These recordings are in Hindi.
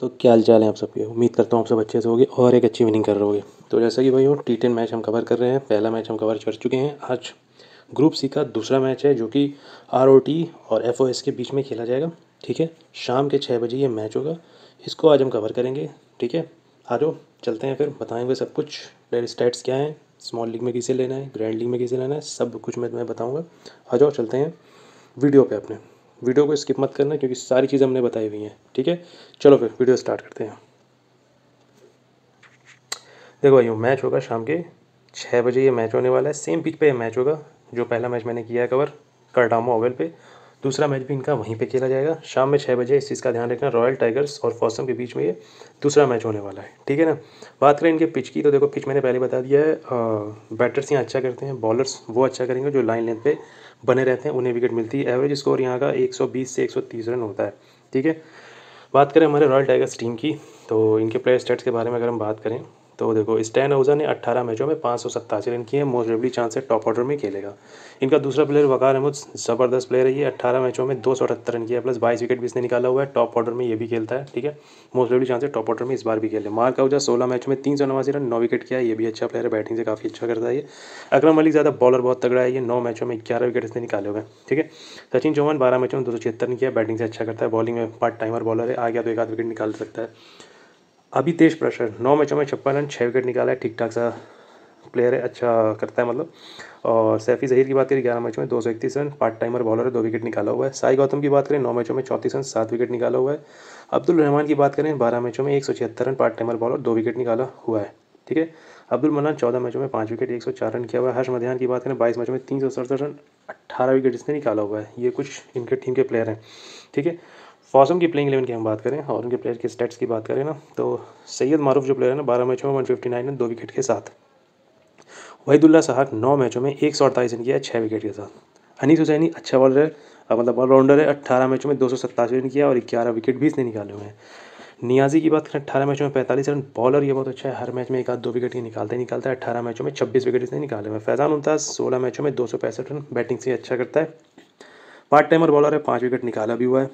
तो क्या हाल चाल है आप सबके उम्मीद करता हूँ आप सब अच्छे से होगी और एक अच्छी विनिंग कर रहे होगी तो जैसा कि भाई हूँ टी टेन मैच हम कवर कर रहे हैं पहला मैच हम कवर कर चुके हैं आज ग्रुप सी का दूसरा मैच है जो कि आर और एफ के बीच में खेला जाएगा ठीक है शाम के छः बजे ये मैच होगा इसको आज हम कवर करेंगे ठीक है आ जाओ चलते हैं फिर बताएंगे सब कुछ प्लेयर स्टैट्स क्या हैं स्मॉल लीग में किसे लेना है ग्रैंड लीग में किसे लेना है सब कुछ मैं तुम्हें बताऊँगा आ जाओ चलते हैं वीडियो पे अपने वीडियो को स्किप मत करना क्योंकि सारी चीज़ें हमने बताई हुई हैं ठीक है चलो फिर वीडियो स्टार्ट करते हैं देखो भाई मैच होगा शाम के छः बजे ये मैच होने वाला है सेम पिच पे ये मैच होगा जो पहला मैच मैंने किया है कवर कर्डामो ओवल पे दूसरा मैच भी इनका वहीं पे खेला जाएगा शाम में छः बजे इस चीज़ का ध्यान रखना रॉयल टाइगर्स और फॉसम के बीच में ये दूसरा मैच होने वाला है ठीक है ना बात करें इनके पिच की तो देखो पिच मैंने पहले बता दिया है बैटर्स यहाँ अच्छा करते हैं बॉलर्स वो अच्छा करेंगे जो लाइन लेंथ पे बने रहते हैं उन्हें विकेट मिलती है एवरेज स्कोर यहाँ का एक से एक रन होता है ठीक है बात करें हमारे रॉयल टाइगर्स टीम की तो इनके प्लेयर स्टेट्स के बारे में अगर हम बात करें तो देखो स्टैन ओजा ने 18 मैचों में पाँच सौ सत्तासी रन किए मोस्ट रेबली चांस है टॉप ऑर्डर में खेलेगा इनका दूसरा प्लेयर वकार अहमद ज़बरदस्त प्लेयर है ये अट्ठारह मैचों में दो सौ अठहत्तर रन किया प्लस बाईस विकेट भी इसने निकाला हुआ है टॉप ऑर्डर में ये भी खेलता है ठीक है मोस्ट रेबली चांस है टॉप ऑर्डर में इस बार भी खेले मार्क ओजा सोलह मैचों में तीन सौ नवासी रन नौ विकेट किया ये भी अच्छा प्लेयर है बैटिंग से काफ़ी अच्छा करता है ये अक्रम मलिक ज़्यादा बॉलर बहुत तगड़ा है ये नौ मैचों में ग्यारह विकेट इसने निकाले हुए ठीक है सचिन चौहान बारह मैचों में दो सौ छिहत्तर रन किया बैटिंग से अच्छा करता है बॉलिंग में पार्ट टाइमर बॉलर है आ गया तो एक आध विकेट निकाल सकता है अभी तेज प्रेशर नौ मैचों में छप्पन रन छः विकेट निकाला है ठीक ठाक सा प्लेयर है अच्छा करता है मतलब और सैफी जहीर की बात करें ग्यारह मैचों में दो सौ इकतीस रन पार्ट टाइमर बॉलर है दो विकेट निकाला हुआ है साई गौतम की बात करें नौ मैचों में चौंतीस रन सात विकेट निकाला हुआ है अब्दुल रहमान की बात करें बारह मैचों में एक सौ छिहत्तर रन पार्ट टाइमर बॉलर दो विकेट निकाला हुआ है ठीक है अब्दुल मनान चौदह मैचों में पाँच विकेट एक सौ चार रन किया हुआ है हर्ष मध्यान की बात करें बाईस मैचों में तीन सौ सड़सठ रन अट्ठारह विकेट इसने निकाला हुआ है ये कुछ इनके टीम के प्लेयर हैं ठीक है फॉसम की प्लेइंग इलेवन की हम बात करें और उनके प्लेयर के स्टेट्स की बात करें ना तो सैयद मारूफ जो प्लेयर है ना बारह मैचों में वन फिफ्टी नाइन है दो विकेट के साथ वहीदुल्ला साहब नौ मैचों में एक सौ अड़तालीस रन किया छः विकेट के साथ अनीस हुसैनी अच्छा बॉलर है मतलब ऑलराउंडर है अट्ठारह मैचों में दो सौ सत्तासी रन किया और ग्यारह विकेट भी इसने निकाले हुए हैं नियाजी की बात करें अट्ठारह मैचों में पैंतालीस रन बॉलर ये बहुत अच्छा है हर मैच में एक आध दो विकेट ही निकालते ही निकालता है अट्ठारह मैचों में छब्बीस विकेट इसने निकाले हुए फैजान उमताज सोलह मैचों में दो सौ पैंसठ रन बैटिंग से अच्छा करता है पार्ट टाइमर बॉलर है पाँच विकेट निकाला भी हुआ है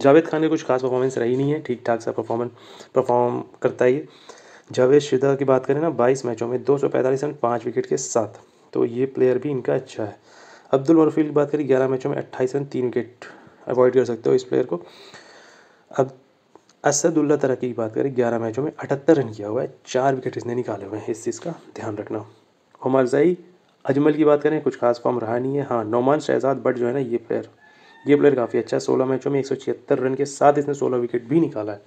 जावेद खान की कुछ खास परफॉर्मेंस रही नहीं है ठीक ठाक सा परफॉर्मेंस परफॉर्म करता ही जावेद शिदा की बात करें ना बाईस मैचों में दो सौ पैंतालीस रन पाँच विकेट के साथ तो ये प्लेयर भी इनका अच्छा है अब्दुल मरफी की बात करें ग्यारह मैचों में अट्ठाईस रन तीन विकेट अवॉइड कर सकते हो इस प्लेयर को अब असदुल्ला तरक्की की बात करें ग्यारह मैचों में अठहत्तर रन किया हुआ है चार विकेट इसने निकाले हुए हैं इस चीज़ का ध्यान रखना उमर जई अजमल की बात करें कुछ खास फॉर्म रहा नहीं है हाँ नौमान शहजाद बट जो है ना ये प्लेयर ये प्लेयर काफ़ी अच्छा है सोलह मैचों में एक रन के साथ इसने सोलह विकेट भी निकाला है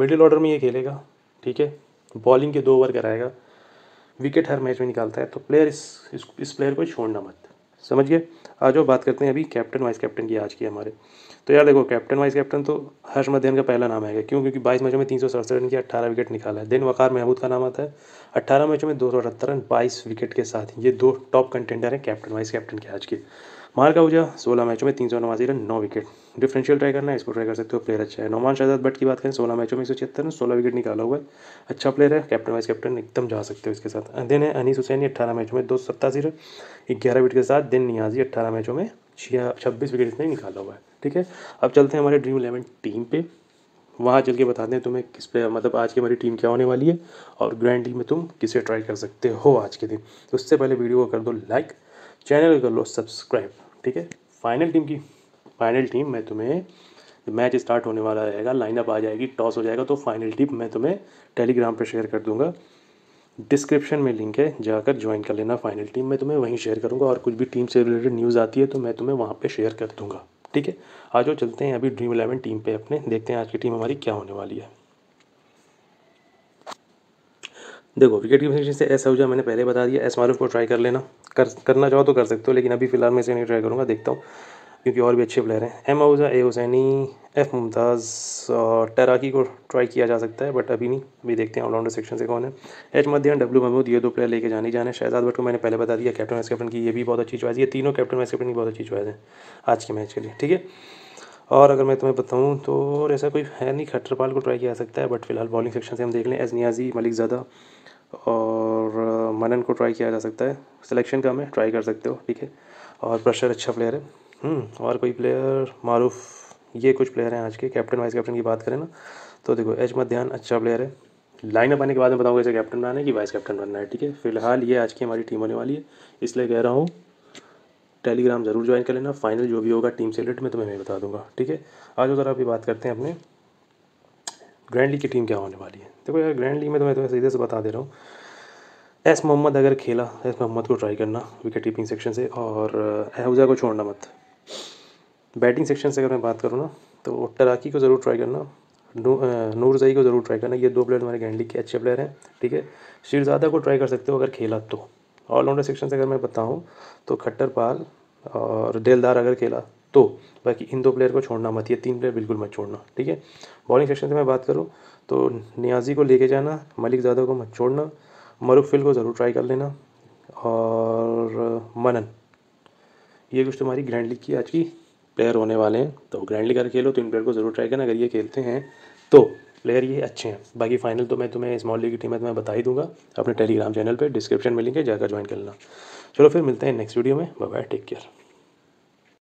मिडिल ऑर्डर में ये खेलेगा ठीक है बॉलिंग के दो ओवर कराएगा विकेट हर मैच में निकालता है तो प्लेयर इस इस, इस प्लेयर को छोड़ना मत समझिए आ जाओ बात करते हैं अभी कैप्टन वाइस कैप्टन की आज की हमारे तो यार देखो कैप्टन वाइस कैप्टन तो हर्ष मध्यन का पहला नाम आएगा क्यों क्योंकि बाईस मैचों में तीन सौ सड़सठ रन की अट्ठारह विकेट निकाला है दिन वकार महमूद का नाम आता है अट्ठारह मैचों में दो सौ अठहत्तर रन बाईस विकेट के साथ ये दो टॉप कंटेंडर हैं कैप्टन वाइस कैप्टन के आज के मार का हुआ सोलह मैचों में तीन सौ नवासी रन नौ विकेट डिफरेंशियल ट्राई करना है इसको ट्राई कर सकते हो प्लेयर अच्छा है नोमान शहजाद बट की बात करें सोलह मैचों में एक सौ छिहत्तर रन सोलह विकेट निकाला हुआ है अच्छा प्लेयर है कैप्टन वाइस कैप्टन एकदम जा सकते हो इसके साथ देन है अनिस हुसैनी अट्ठारह मैचों में दो सत्तासी रन ग्यारह विकेट के साथ दिन नियाजी अट्ठारह मैचों में छिया छब्बीस विकेट इसने निकाला हुआ है ठीक है अब चलते हैं हमारे ड्रीम इलेवन टीम पे वहाँ चल के बताते हैं तुम्हें किस पे मतलब आज की हमारी टीम क्या होने वाली है और ग्रैंड लीग में तुम किसे ट्राई कर सकते हो आज के दिन तो उससे पहले वीडियो को कर दो लाइक चैनल को कर लो सब्सक्राइब ठीक है फाइनल टीम की फाइनल टीम मैं तुम्हें मैच स्टार्ट होने वाला रहेगा लाइनअप आ जाएगी टॉस हो जाएगा तो फाइनल टीम मैं तुम्हें टेलीग्राम पर शेयर कर दूंगा डिस्क्रिप्शन में लिंक है जाकर ज्वाइन कर लेना फाइनल टीम मैं तुम्हें वहीं शेयर करूंगा और कुछ भी टीम से रिलेटेड न्यूज़ आती है तो मैं तुम्हें वहाँ पर शेयर कर दूंगा ठीक है आ जाओ तो चलते हैं अभी ड्रीम इलेवन टीम पर अपने देखते हैं आज की टीम हमारी क्या होने वाली है देखो विकेट की पोजीशन से एस आहूजा मैंने पहले बता दिया एस मारूफ को ट्राई कर लेना कर करना चाहो तो कर सकते हो लेकिन अभी फिलहाल मैं इसे नहीं ट्राई करूँगा देखता हूँ क्योंकि और भी अच्छे प्लेयर हैं M Ahuja A Husaini F Mumtaz और टैराकी को ट्राई किया जा सकता है बट अभी नहीं अभी देखते हैं ऑलराउंडर सेक्शन से कौन है एच मध्यान डब्ल्यू महमूद ये दो प्लेयर लेके जाने जाने शहजाद भट्ट को मैंने पहले बता दिया कैप्टन एस कैप्टन की ये भी बहुत अच्छी चॉइस ये तीनों कैप्टन एस कैप्टन की बहुत अच्छी चॉइस है आज के मैच के लिए ठीक है और अगर मैं तुम्हें बताऊँ तो ऐसा कोई है नहीं खटरपाल को ट्राई किया जा सकता है बट फिलहाल बॉलिंग सेक्शन से हम देख लें एज नियाजी मलिक ज़्यादा और मनन को ट्राई किया जा सकता है सिलेक्शन कम है ट्राई कर सकते हो ठीक है और ब्रशर अच्छा प्लेयर है हम्म, और कोई प्लेयर मारूफ ये कुछ प्लेयर हैं आज के कैप्टन वाइस कैप्टन की बात करें ना तो देखो एच मध्यान अच्छा प्लेयर है लाइनअप आने के बाद मैं बताऊँगा इसे कैप्टन बनाना है कि वाइस कैप्टन बनना है ठीक है फिलहाल ये आज की हमारी टीम होने वाली है इसलिए कह रहा हूँ टेलीग्राम ज़रूर ज्वाइन कर लेना फाइनल जो भी होगा टीम सेलेक्ट में तो मैं बता दूंगा ठीक है आज उधर अभी बात करते हैं अपने ग्रैंड लीग की टीम क्या होने वाली है देखो यार ग्रैंड लीग में तो मैं तुम्हें सीधे से बता दे रहा हूँ एस मोहम्मद अगर खेला एस मोहम्मद को ट्राई करना विकेट कीपिंग सेक्शन से और एहूजा को छोड़ना मत बैटिंग सेक्शन से अगर मैं बात करूँ ना तो टराकी को ज़रूर ट्राई करना नूरजई को ज़रूर ट्राई करना ये दो प्लेयर हमारे ग्रैंड लीग के अच्छे प्लेयर हैं ठीक है शीरजादा को ट्राई कर सकते हो अगर खेला तो ऑलराउंडर सेक्शन से अगर मैं बताऊँ तो खट्टर पाल और डेलदार अगर खेला तो बाकी इन दो प्लेयर को छोड़ना मत ये तीन प्लेयर बिल्कुल मत छोड़ना ठीक है बॉलिंग सेक्शन से मैं बात करूँ तो न्याजी को लेके जाना मलिक ज़ादा को मत छोड़ना मरुफिल फिल को ज़रूर ट्राई कर लेना और मनन ये कुछ तुम्हारी ग्रैंड लीग की आज की प्लेयर होने वाले हैं तो ग्रैंड लीग अगर खेलो तो इन प्लेयर को ज़रूर ट्राई करना अगर ये खेलते हैं तो प्लेयर ये अच्छे हैं बाकी फाइनल तो मैं तुम्हें स्मॉल लीग की टीम है तो मैं बता ही दूंगा अपने टेलीग्राम चैनल पर डिस्क्रिप्शन में लिंक है जाकर ज्वाइन कर लेना चलो फिर मिलते हैं नेक्स्ट वीडियो में बाय बाय टेक केयर